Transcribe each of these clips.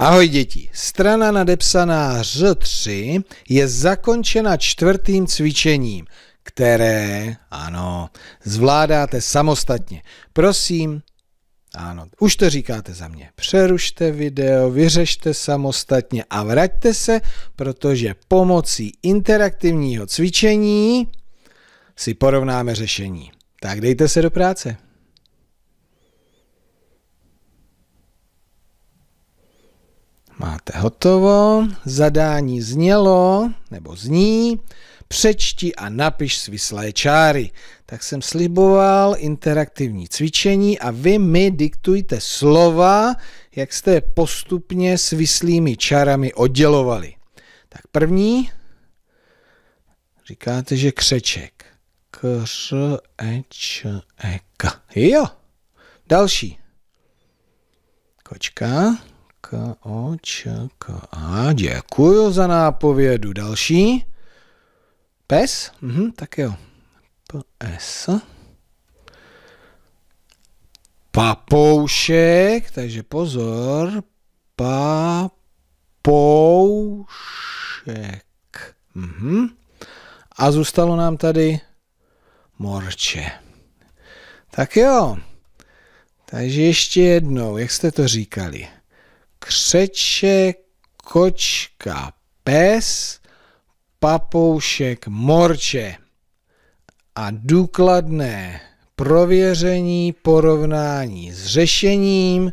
Ahoj děti, strana nadepsaná Ř3 je zakončena čtvrtým cvičením, které, ano, zvládáte samostatně. Prosím, ano, už to říkáte za mě. Přerušte video, vyřešte samostatně a vraťte se, protože pomocí interaktivního cvičení si porovnáme řešení. Tak dejte se do práce. máte hotovo. Zadání znělo, nebo zní, přečti a napiš svislé čáry. Tak jsem sliboval interaktivní cvičení a vy mi diktujte slova, jak jste je postupně svislými čárami oddělovali. Tak první, říkáte, že křeček. E E K. Jo. Další. Kočka k o č k a. Děkuju za nápovědu. Další? Pes? Mhm, tak jo. P s. Papoušek, takže pozor. Papoušek. Mhm. A zůstalo nám tady morče. Tak jo. Takže ještě jednou, jak jste to říkali? křeče, kočka, pes, papoušek, morče a důkladné prověření porovnání s řešením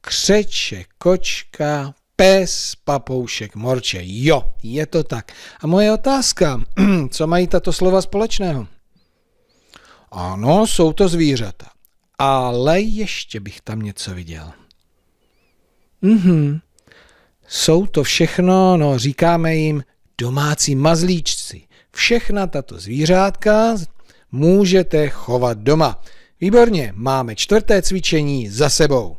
křeče, kočka, pes, papoušek, morče. Jo, je to tak. A moje otázka, co mají tato slova společného? Ano, jsou to zvířata. Ale ještě bych tam něco viděl. Mm-hmm. Jsou to všechno, no říkáme jim domácí mazlíčci. Všechna tato zvířátka můžete chovat doma. Výborně, máme čtvrté cvičení za sebou.